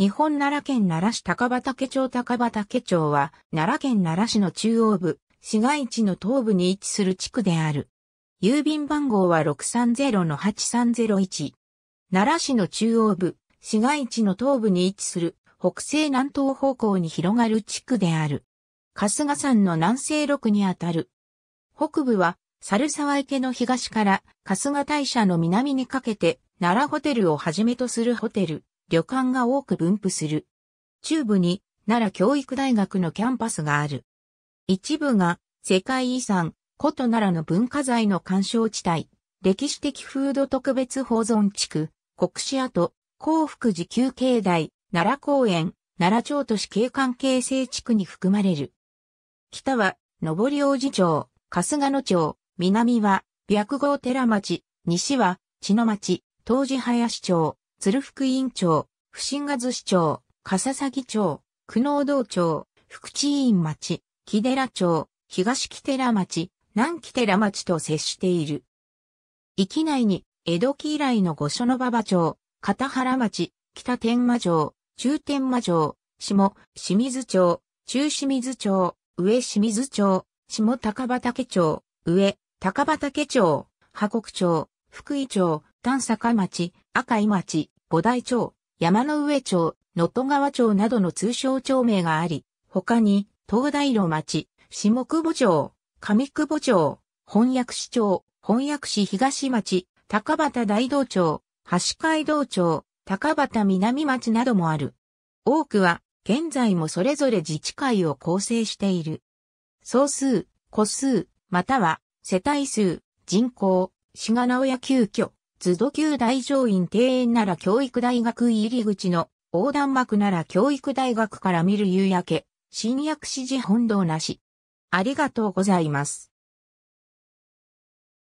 日本奈良県奈良市高畑町高畑町は、奈良県奈良市の中央部、市街地の東部に位置する地区である。郵便番号は630-8301。奈良市の中央部、市街地の東部に位置する北西南東方向に広がる地区である。春日山の南西麓にあたる。北部は、猿沢池の東から春日大社の南にかけて、奈良ホテルをはじめとするホテル、旅館が多く分布する。中部に奈良教育大学のキャンパスがある。一部が世界遺産、古都奈良の文化財の干渉地帯、歴史的風土特別保存地区、国史跡、幸福寺旧境内、奈良公園、奈良町都市景観形成地区に含まれる。北は、上り王子町、春日野町、南は、白郷寺町、西は、茅野町、東寺林町、鶴福院町、不審が寿司町、笠崎町、久能道町、福知院町、木寺町、東木寺町、南木寺町と接している。域内に、江戸期以来の御所の馬場町、片原町、北天馬城、中天馬城、下、清水町、中清水町、上清水町、下高畑町、上、高畑町、波国町、福井町、丹坂町、赤井町、五大町、山の上町、能登川町などの通称町名があり、他に、東大路町、下久保町、上久保町、翻訳市町、翻訳市東町、高畑大道町、橋街道町、高畑南町などもある。多くは、現在もそれぞれ自治会を構成している。総数、個数、または、世帯数、人口、市が名屋急遽、図土急大乗院庭園なら教育大学入り口の横断幕なら教育大学から見る夕焼け、新薬指示本堂なし。ありがとうございます。